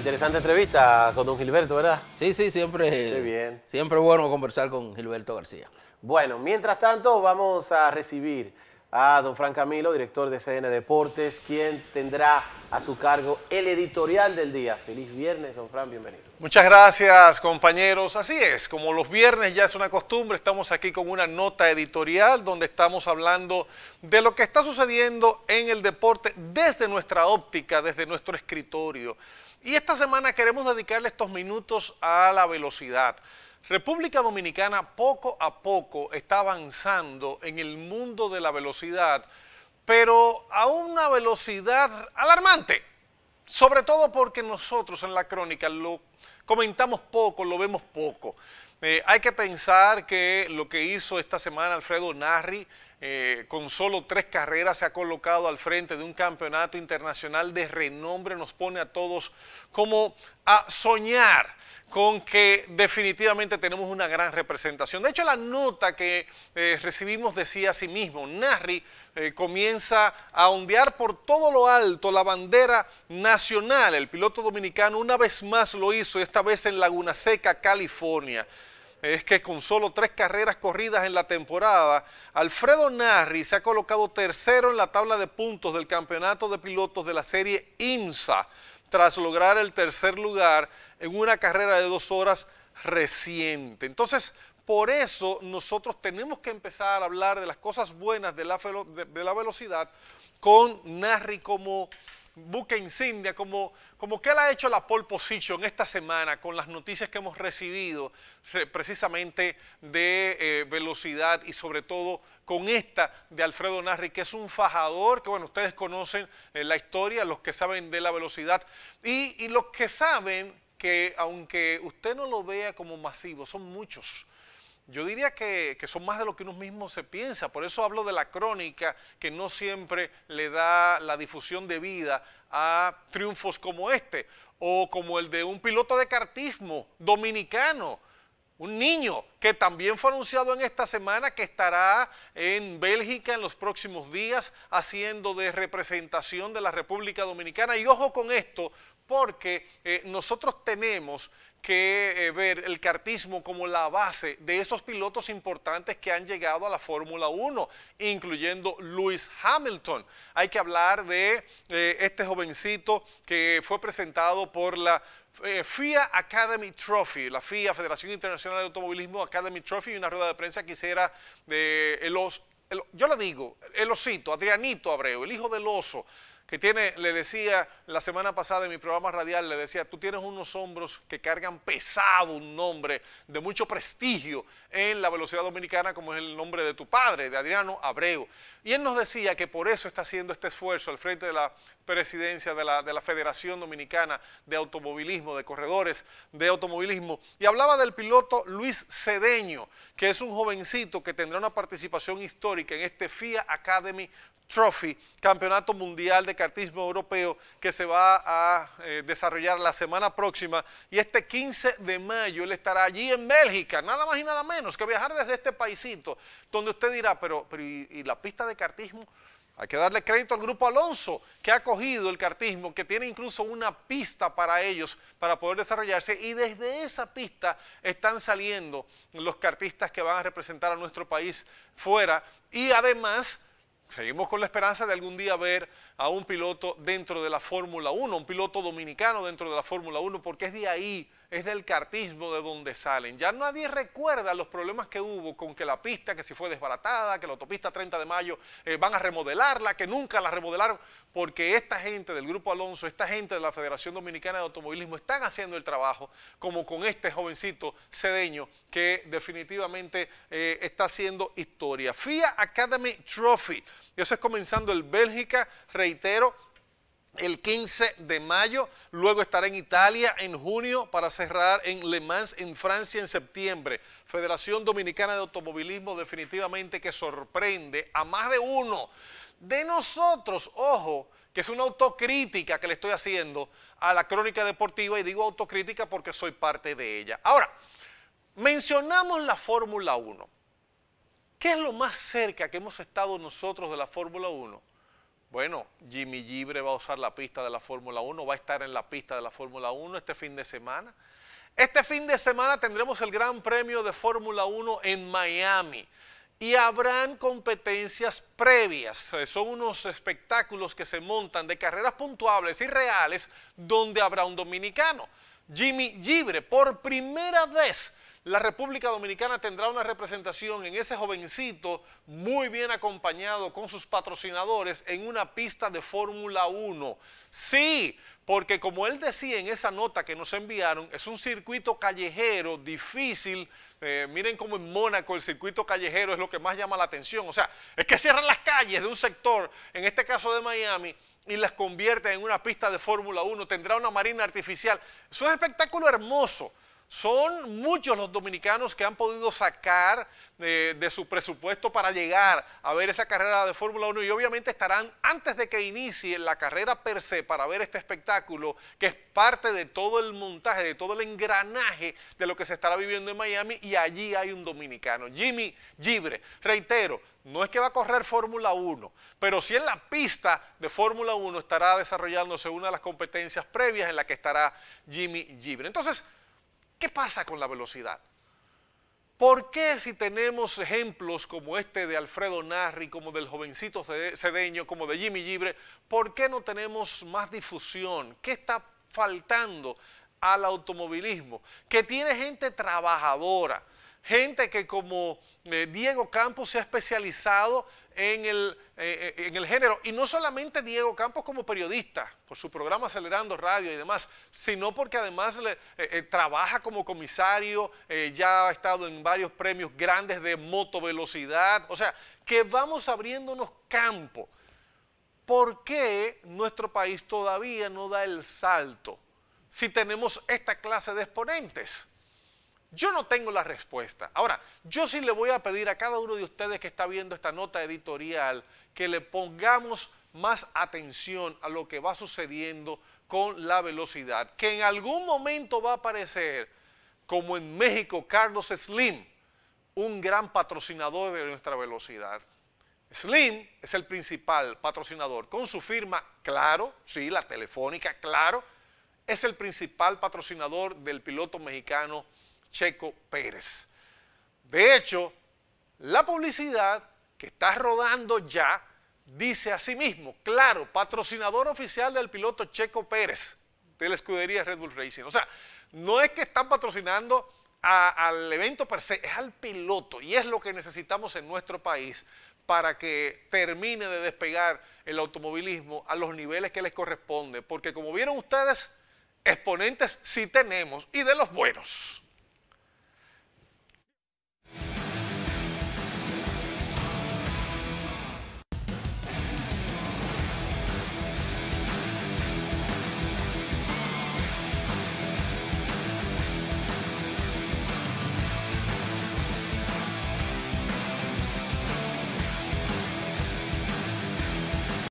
Interesante entrevista con don Gilberto, ¿verdad? Sí, sí, siempre. bien. Siempre bueno conversar con Gilberto García. Bueno, mientras tanto, vamos a recibir a don Fran Camilo, director de CN Deportes, quien tendrá a su cargo el editorial del día. Feliz viernes, don Fran, bienvenido. Muchas gracias, compañeros. Así es, como los viernes ya es una costumbre, estamos aquí con una nota editorial donde estamos hablando de lo que está sucediendo en el deporte desde nuestra óptica, desde nuestro escritorio. Y esta semana queremos dedicarle estos minutos a la velocidad. República Dominicana poco a poco está avanzando en el mundo de la velocidad, pero a una velocidad alarmante. Sobre todo porque nosotros en la crónica lo comentamos poco, lo vemos poco. Eh, hay que pensar que lo que hizo esta semana Alfredo Narri eh, con solo tres carreras se ha colocado al frente de un campeonato internacional de renombre, nos pone a todos como a soñar con que definitivamente tenemos una gran representación. De hecho, la nota que eh, recibimos decía sí mismo, Narri eh, comienza a ondear por todo lo alto la bandera nacional. El piloto dominicano una vez más lo hizo, esta vez en Laguna Seca, California es que con solo tres carreras corridas en la temporada, Alfredo Narri se ha colocado tercero en la tabla de puntos del campeonato de pilotos de la serie IMSA, tras lograr el tercer lugar en una carrera de dos horas reciente. Entonces, por eso nosotros tenemos que empezar a hablar de las cosas buenas de la, de la velocidad con Narri como buque insignia, como, como que él ha hecho la pole position esta semana con las noticias que hemos recibido precisamente de eh, velocidad y sobre todo con esta de Alfredo Narri, que es un fajador, que bueno, ustedes conocen eh, la historia, los que saben de la velocidad y, los que saben que aunque usted no lo vea como masivo, son muchos. Yo diría que, que, son más de lo que uno mismo se piensa. Por eso hablo de la crónica, que no siempre le da la difusión de vida a triunfos como este o como el de un piloto de cartismo dominicano, un niño que también fue anunciado en esta semana que estará en Bélgica en los próximos días haciendo de representación de la República Dominicana. Y ojo con esto, porque eh, nosotros tenemos que eh, ver el cartismo como la base de esos pilotos importantes que han llegado a la Fórmula 1, incluyendo Lewis Hamilton. Hay que hablar de eh, este jovencito que fue presentado por la FIA Academy Trophy, la FIA, Federación Internacional de Automovilismo Academy Trophy, y una rueda de prensa que hiciera de los yo le digo, el osito, Adrianito Abreu, el hijo del oso, que tiene, le decía la semana pasada en mi programa radial, le decía, tú tienes unos hombros que cargan pesado un nombre de mucho prestigio en la velocidad dominicana, como es el nombre de tu padre, de Adriano Abreu. Y él nos decía que por eso está haciendo este esfuerzo al frente de la presidencia de la, Federación Dominicana de Automovilismo, de Corredores de Automovilismo, y hablaba del piloto Luis Cedeño, que es un jovencito que tendrá una participación histórica en este FIA Academy Trophy, Campeonato Mundial de Cartismo Europeo, que se va a eh, desarrollar la semana próxima. Y este 15 de mayo él estará allí en Bélgica, nada más y nada menos que viajar desde este paisito, donde usted dirá, pero, y la pista de cartismo? Hay que darle crédito al grupo Alonso, que ha cogido el cartismo, que tiene incluso una pista para ellos para poder desarrollarse. Y desde esa pista están saliendo los cartistas que van a representar a nuestro país fuera. Y además, seguimos con la esperanza de algún día ver a un piloto dentro de la Fórmula 1, un piloto dominicano dentro de la Fórmula 1, porque es de ahí es del cartismo de donde salen. Ya nadie recuerda los problemas que hubo con que la pista que se fue desbaratada, que la autopista 30 de mayo eh, van a remodelarla, que nunca la remodelaron, porque esta gente del Grupo Alonso, esta gente de la Federación Dominicana de Automovilismo están haciendo el trabajo, como con este jovencito cedeño que definitivamente eh, está haciendo historia. FIA Academy Trophy, eso es comenzando el Bélgica, reitero, el 15 de mayo, luego estará en Italia en junio para cerrar en Le Mans en Francia en septiembre. Federación Dominicana de Automovilismo definitivamente que sorprende a más de uno de nosotros, ojo, que es una autocrítica que le estoy haciendo a la crónica deportiva y digo autocrítica porque soy parte de ella. Ahora, mencionamos la Fórmula 1. ¿Qué es lo más cerca que hemos estado nosotros de la Fórmula 1? Bueno, Jimmy Gibre va a usar la pista de la Fórmula 1, va a estar en la pista de la Fórmula 1 este fin de semana. Este fin de semana tendremos el Gran Premio de Fórmula 1 en Miami y habrán competencias previas. Eh, son unos espectáculos que se montan de carreras puntuables y reales donde habrá un dominicano. Jimmy Gibre por primera vez la República Dominicana tendrá una representación en ese jovencito muy bien acompañado con sus patrocinadores en una pista de Fórmula 1. Sí, porque como él decía en esa nota que nos enviaron, es un circuito callejero difícil. Eh, miren cómo en Mónaco el circuito callejero es lo que más llama la atención. O sea, es que cierran las calles de un sector, en este caso de Miami, y las convierten en una pista de Fórmula 1, tendrá una marina artificial. Es un espectáculo hermoso. Son muchos los dominicanos que han podido sacar de, su presupuesto para llegar a ver esa carrera de Fórmula 1 y obviamente estarán antes de que inicie la carrera per se para ver este espectáculo que es parte de todo el montaje, de todo el engranaje de lo que se estará viviendo en Miami y allí hay un dominicano, Jimmy Gibre. Reitero, no es que va a correr Fórmula 1, pero sí en la pista de Fórmula 1 estará desarrollándose una de las competencias previas en la que estará Jimmy Gibre. Entonces, ¿Qué pasa con la velocidad? ¿Por qué si tenemos ejemplos como este de Alfredo Narri, como del jovencito Cedeño, como de Jimmy Libre, por qué no tenemos más difusión? ¿Qué está faltando al automovilismo? Que tiene gente trabajadora, gente que como eh, Diego Campos se ha especializado eh, eh, en el, género. Y no solamente Diego Campos como periodista, por su programa Acelerando Radio y demás, sino porque además eh, trabaja como comisario, ya ha estado en varios premios grandes de motovelocidad. O sea, que vamos abriéndonos campo. ¿Por qué nuestro país todavía no da el salto si tenemos esta clase de exponentes? Yo no tengo la respuesta. Ahora, yo sí le voy a pedir a cada uno de ustedes que está viendo esta nota editorial que le pongamos más atención a lo que va sucediendo con la velocidad, que en algún momento va a aparecer, como en México, Carlos Slim, un gran patrocinador de nuestra velocidad. Slim es el principal patrocinador, con su firma, claro, sí, la telefónica, claro, es el principal patrocinador del piloto mexicano Checo Pérez. De hecho, la publicidad que está rodando ya dice a sí mismo, claro, patrocinador oficial del piloto Checo Pérez de la escudería Red Bull Racing. O sea, no es que están patrocinando al evento per se, es al piloto y es lo que necesitamos en nuestro país para que termine de despegar el automovilismo a los niveles que les corresponde, porque como vieron ustedes, exponentes sí tenemos y de los buenos.